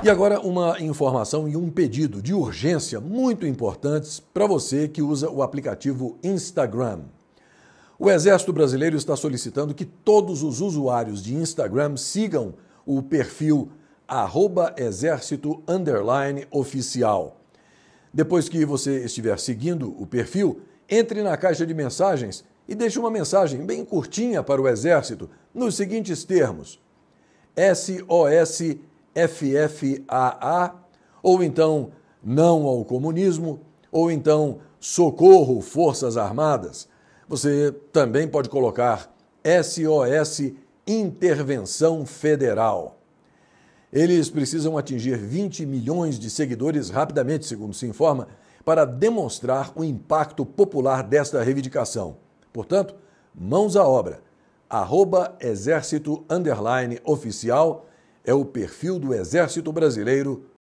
E agora uma informação e um pedido de urgência muito importantes para você que usa o aplicativo Instagram. O Exército Brasileiro está solicitando que todos os usuários de Instagram sigam o perfil @exército_oficial. Depois que você estiver seguindo o perfil, entre na caixa de mensagens e deixe uma mensagem bem curtinha para o Exército nos seguintes termos: SOS FFAA, ou então Não ao Comunismo, ou então Socorro Forças Armadas. Você também pode colocar SOS Intervenção Federal. Eles precisam atingir 20 milhões de seguidores rapidamente, segundo se informa, para demonstrar o impacto popular desta reivindicação. Portanto, mãos à obra. Arroba Exército Oficial é o perfil do Exército Brasileiro